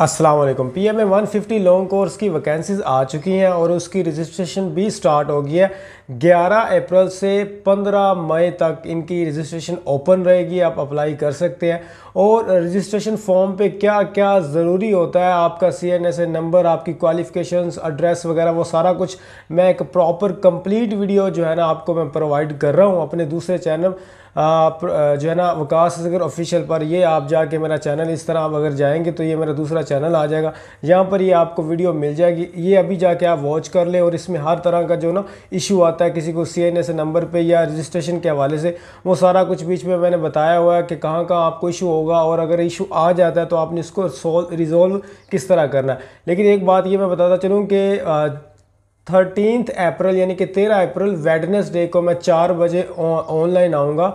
Aslam P M A one fifty long course की vacancies आ चुकी हैं और उसकी रजिस्ट्रेशन भी स्टार्ट हो गई है 11 अप्रैल से 15 मई तक इनकी रजिस्ट्रेशन ओपन रहेगी आप अप्लाई कर सकते हैं और रजिस्ट्रेशन फॉर्म पे क्या क्या ज़रूरी होता है आपका C N S A number आपकी क्वालिफिकेशन एड्रेस वगैरह वो सारा कुछ मैं एक प्रॉपर कंप्लीट वीडियो जो है ना आपको मैं प्रोवाइड कर रहा हूँ अपने दूसरे चैनल जो है ना वकास अगर ऑफिशियल पर ये आप जाके मेरा चैनल इस तरह आप अगर जाएंगे तो ये मेरा दूसरा वाला चैनल आ जाएगा यहाँ पर ये आपको वीडियो मिल जाएगी ये अभी जाके आप वॉच कर ले और इसमें हर तरह का जो ना इशू आता है किसी को सी एन एस नंबर पर या रजिस्ट्रेशन के हवाले से वो सारा कुछ बीच में मैंने बताया हुआ है कि कहाँ कहाँ आपको इशू होगा और अगर इशू आ जाता है तो आपने इसको सोल्व रिजोल्व किस तरह करना है लेकिन एक बात ये मैं बताता चलूँ कि थर्टीनथ अप्रैल यानी कि तेरह अप्रैल वेडनेसडे को मैं चार बजे ऑनलाइन आऊँगा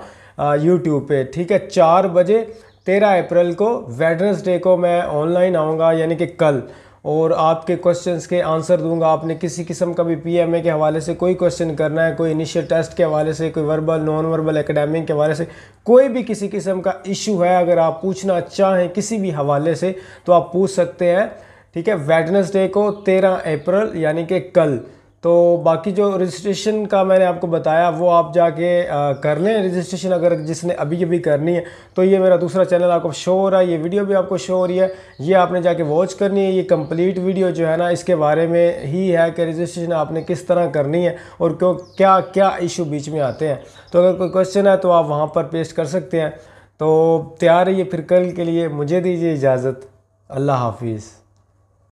यूट्यूब पे ठीक है चार बजे तेरह अप्रैल को वेडनेस डे को मैं ऑनलाइन आऊँगा यानी कि कल और आपके क्वेश्चंस के आंसर दूंगा आपने किसी किस्म का भी पीएमए के हवाले से कोई क्वेश्चन करना है कोई इनिशियल टेस्ट के हवाले से कोई वर्बल नॉन वर्बल एकेडमिक के हवाले से कोई भी किसी किस्म का इशू है अगर आप पूछना चाहें किसी भी हवाले से तो आप पूछ सकते हैं ठीक है वेडनेसडे को तेरह अप्रैल यानी कि कल तो बाकी जो रजिस्ट्रेशन का मैंने आपको बताया वो आप जाके कर लें रजिस्ट्रेशन अगर जिसने अभी अभी करनी है तो ये मेरा दूसरा चैनल आपको शो हो रहा है ये वीडियो भी आपको शो हो रही है ये आपने जाके वॉच करनी है ये कंप्लीट वीडियो जो है ना इसके बारे में ही है कि रजिस्ट्रेशन आपने किस तरह करनी है और क्यों क्या क्या इशू बीच में आते हैं तो अगर कोई क्वेश्चन है तो आप वहाँ पर पेश कर सकते हैं तो तैयार रहिए फिर कल के लिए मुझे दीजिए इजाज़त अल्लाह हाफिज़